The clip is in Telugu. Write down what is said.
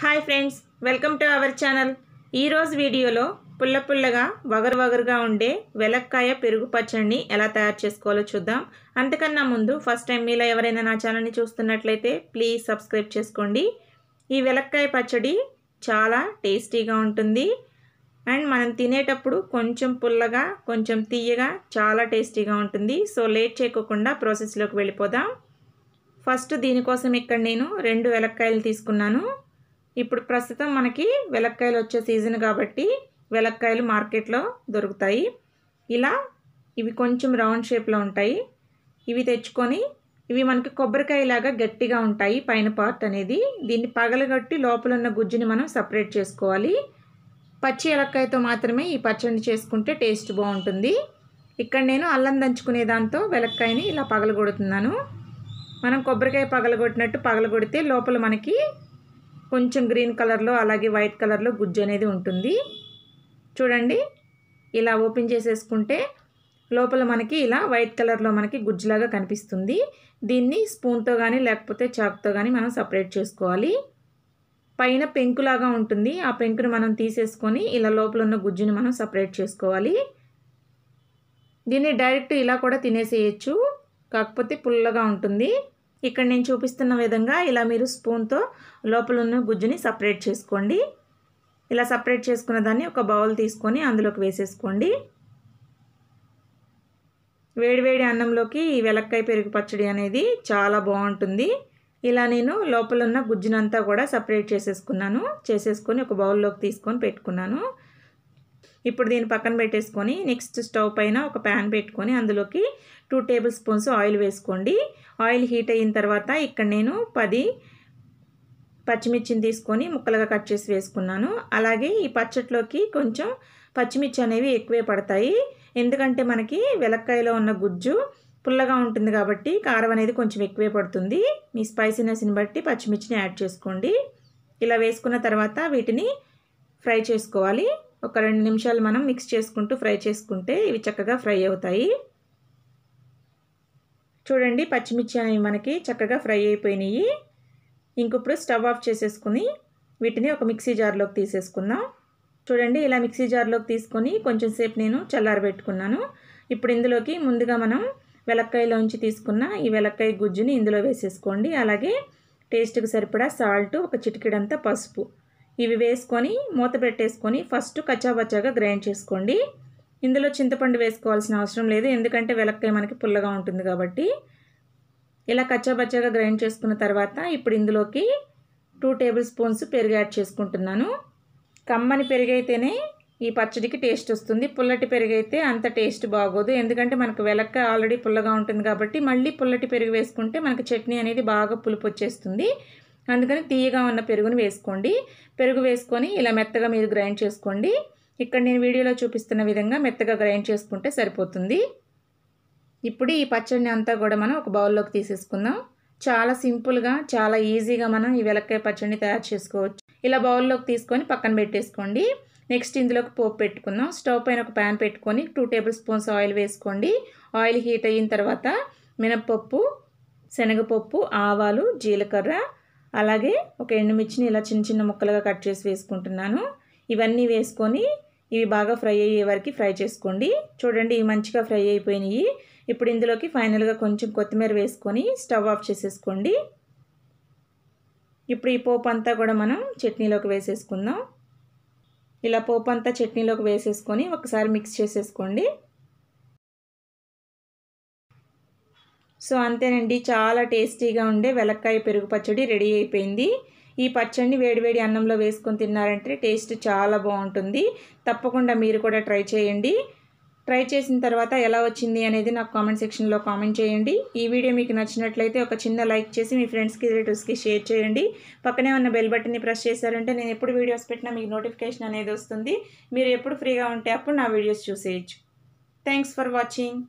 hi friends welcome to our channel ఈరోజు వీడియోలో పుల్ల పుల్లగా వగరు వగరుగా ఉండే వెలక్కాయ పెరుగు పచ్చడిని ఎలా తయారు చేసుకోవాలో చూద్దాం అంతకన్నా ముందు ఫస్ట్ టైం మీలో ఎవరైనా నా ఛానల్ని చూస్తున్నట్లయితే ప్లీజ్ సబ్స్క్రైబ్ చేసుకోండి ఈ వెలక్కాయ పచ్చడి చాలా టేస్టీగా ఉంటుంది అండ్ మనం తినేటప్పుడు కొంచెం పుల్లగా కొంచెం తీయగా చాలా టేస్టీగా ఉంటుంది సో లేట్ చేయకోకుండా ప్రాసెస్లోకి వెళ్ళిపోదాం ఫస్ట్ దీనికోసం ఇక్కడ నేను రెండు వెలక్కాయలు తీసుకున్నాను ఇప్పుడు ప్రస్తుతం మనకి వెలక్కాయలు వచ్చే సీజన్ కాబట్టి వెలక్కాయలు మార్కెట్లో దొరుకుతాయి ఇలా ఇవి కొంచెం రౌండ్ షేప్లో ఉంటాయి ఇవి తెచ్చుకొని ఇవి మనకి కొబ్బరికాయలాగా గట్టిగా ఉంటాయి పైన పార్ట్ అనేది దీన్ని పగలగట్టి లోపల ఉన్న గుజ్జుని మనం సపరేట్ చేసుకోవాలి పచ్చి ఎలక్కాయతో మాత్రమే ఈ పచ్చడి చేసుకుంటే టేస్ట్ బాగుంటుంది ఇక్కడ నేను అల్లం దంచుకునే దాంతో వెలక్కాయని ఇలా పగలగొడుతున్నాను మనం కొబ్బరికాయ పగలగొట్టినట్టు పగలగొడితే లోపల మనకి కొంచెం గ్రీన్ కలర్లో అలాగే వైట్ కలర్లో గుజ్జు అనేది ఉంటుంది చూడండి ఇలా ఓపెన్ చేసేసుకుంటే లోపల మనకి ఇలా వైట్ కలర్లో మనకి గుజ్జులాగా కనిపిస్తుంది దీన్ని స్పూన్తో కానీ లేకపోతే చాక్తో కానీ మనం సపరేట్ చేసుకోవాలి పైన పెంకులాగా ఉంటుంది ఆ పెంకును మనం తీసేసుకొని ఇలా లోపల ఉన్న గుజ్జుని మనం సపరేట్ చేసుకోవాలి దీన్ని డైరెక్ట్ ఇలా కూడా తినేసేయచ్చు కాకపోతే పుల్లగా ఉంటుంది ఇక్కడ నేను చూపిస్తున్న విధంగా ఇలా మీరు స్పూన్తో లోపల ఉన్న గుజ్జుని సపరేట్ చేసుకోండి ఇలా సపరేట్ చేసుకున్న దాన్ని ఒక బౌల్ తీసుకొని అందులోకి వేసేసుకోండి వేడివేడి అన్నంలోకి ఈ వెలక్కాయ పెరుగు పచ్చడి అనేది చాలా బాగుంటుంది ఇలా నేను లోపల ఉన్న గుజ్జునంతా కూడా సపరేట్ చేసేసుకున్నాను చేసేసుకొని ఒక బౌల్లోకి తీసుకొని పెట్టుకున్నాను ఇప్పుడు దీన్ని పక్కన పెట్టేసుకొని నెక్స్ట్ స్టవ్ పైన ఒక ప్యాన్ పెట్టుకొని అందులోకి టూ టేబుల్ స్పూన్స్ ఆయిల్ వేసుకోండి ఆయిల్ హీట్ అయిన తర్వాత ఇక్కడ నేను పది పచ్చిమిర్చిని తీసుకొని ముక్కలుగా కట్ చేసి వేసుకున్నాను అలాగే ఈ పచ్చట్లోకి కొంచెం పచ్చిమిర్చి అనేవి ఎక్కువే పడతాయి ఎందుకంటే మనకి వెలక్కాయలో ఉన్న గుజ్జు పుల్లగా ఉంటుంది కాబట్టి కారం అనేది కొంచెం ఎక్కువే పడుతుంది మీ స్పైసీనెస్ని బట్టి పచ్చిమిర్చిని యాడ్ చేసుకోండి ఇలా వేసుకున్న తర్వాత వీటిని ఫ్రై చేసుకోవాలి ఒక రెండు నిమిషాలు మనం మిక్స్ చేసుకుంటూ ఫ్రై చేసుకుంటే ఇవి చక్కగా ఫ్రై అవుతాయి చూడండి పచ్చిమిర్చి అనేవి మనకి చక్కగా ఫ్రై అయిపోయినాయి ఇంకప్పుడు స్టవ్ ఆఫ్ చేసేసుకుని వీటిని ఒక మిక్సీ జార్లోకి తీసేసుకుందాం చూడండి ఇలా మిక్సీ జార్లోకి తీసుకొని కొంచెం సేపు నేను చల్లారబెట్టుకున్నాను ఇప్పుడు ఇందులోకి ముందుగా మనం వెలక్కాయలోంచి తీసుకున్న ఈ వెలక్కాయ గుజ్జుని ఇందులో వేసేసుకోండి అలాగే టేస్ట్కి సరిపడా సాల్ట్ ఒక చిటికిడంతా పసుపు ఇవి వేసుకొని మూత పెట్టేసుకొని ఫస్ట్ కచ్చాబచ్చాగా గ్రైండ్ చేసుకోండి ఇందులో చింతపండు వేసుకోవాల్సిన అవసరం లేదు ఎందుకంటే వెలక్కాయ మనకి పుల్లగా ఉంటుంది కాబట్టి ఇలా కచ్చాబచ్చాగా గ్రైండ్ చేసుకున్న తర్వాత ఇప్పుడు ఇందులోకి టూ టేబుల్ స్పూన్స్ పెరుగు యాడ్ చేసుకుంటున్నాను కమ్మని పెరుగైతేనే ఈ పచ్చడికి టేస్ట్ వస్తుంది పుల్లటి పెరుగైతే అంత టేస్ట్ బాగోదు ఎందుకంటే మనకు వెలక్క ఆల్రెడీ పుల్లగా ఉంటుంది కాబట్టి మళ్ళీ పుల్లటి పెరుగు వేసుకుంటే మనకు చట్నీ అనేది బాగా పులుపు వచ్చేస్తుంది అందుకని తీయగా ఉన్న పెరుగును వేసుకోండి పెరుగు వేసుకొని ఇలా మెత్తగా మీరు గ్రైండ్ చేసుకోండి ఇక్కడ నేను వీడియోలో చూపిస్తున్న విధంగా మెత్తగా గ్రైండ్ చేసుకుంటే సరిపోతుంది ఇప్పుడు ఈ పచ్చడిని అంతా కూడా మనం ఒక బౌల్లోకి తీసేసుకుందాం చాలా సింపుల్గా చాలా ఈజీగా మనం ఈ వెలక్కాయ పచ్చడిని తయారు చేసుకోవచ్చు ఇలా బౌల్లోకి తీసుకొని పక్కన పెట్టేసుకోండి నెక్స్ట్ ఇందులోకి పోపు పెట్టుకుందాం స్టవ్ పైన ఒక ప్యాన్ పెట్టుకొని టూ టేబుల్ స్పూన్స్ ఆయిల్ వేసుకోండి ఆయిల్ హీట్ అయిన తర్వాత మినప్పప్పు శనగపప్పు ఆవాలు జీలకర్ర అలాగే ఒక ఎండుమిర్చిని ఇలా చిన్న చిన్న ముక్కలుగా కట్ చేసి వేసుకుంటున్నాను ఇవన్నీ వేసుకొని ఇవి బాగా ఫ్రై అయ్యే వరకు ఫ్రై చేసుకోండి చూడండి ఇవి మంచిగా ఫ్రై అయిపోయినాయి ఇప్పుడు ఇందులోకి ఫైనల్గా కొంచెం కొత్తిమీర వేసుకొని స్టవ్ ఆఫ్ చేసేసుకోండి ఇప్పుడు ఈ పోపు అంతా కూడా మనం చట్నీలోకి వేసేసుకుందాం ఇలా పోపు అంతా చట్నీలోకి వేసేసుకొని ఒకసారి మిక్స్ చేసేసుకోండి సో అంతేనండి చాలా టేస్టీగా ఉండే వెలక్కాయ పెరుగు పచ్చడి రెడీ అయిపోయింది ఈ పచ్చడిని వేడివేడి అన్నంలో వేసుకొని తిన్నారంటే టేస్ట్ చాలా బాగుంటుంది తప్పకుండా మీరు కూడా ట్రై చేయండి ట్రై చేసిన తర్వాత ఎలా వచ్చింది అనేది నాకు కామెంట్ సెక్షన్లో కామెంట్ చేయండి ఈ వీడియో మీకు నచ్చినట్లయితే ఒక చిన్న లైక్ చేసి మీ ఫ్రెండ్స్కి రిలేటివ్స్కి షేర్ చేయండి పక్కనే ఉన్న బెల్ బటన్ని ప్రెస్ చేశారంటే నేను ఎప్పుడు వీడియోస్ పెట్టినా మీకు నోటిఫికేషన్ అనేది వస్తుంది మీరు ఎప్పుడు ఫ్రీగా ఉంటే అప్పుడు నా వీడియోస్ చూసేయచ్చు థ్యాంక్స్ ఫర్ వాచింగ్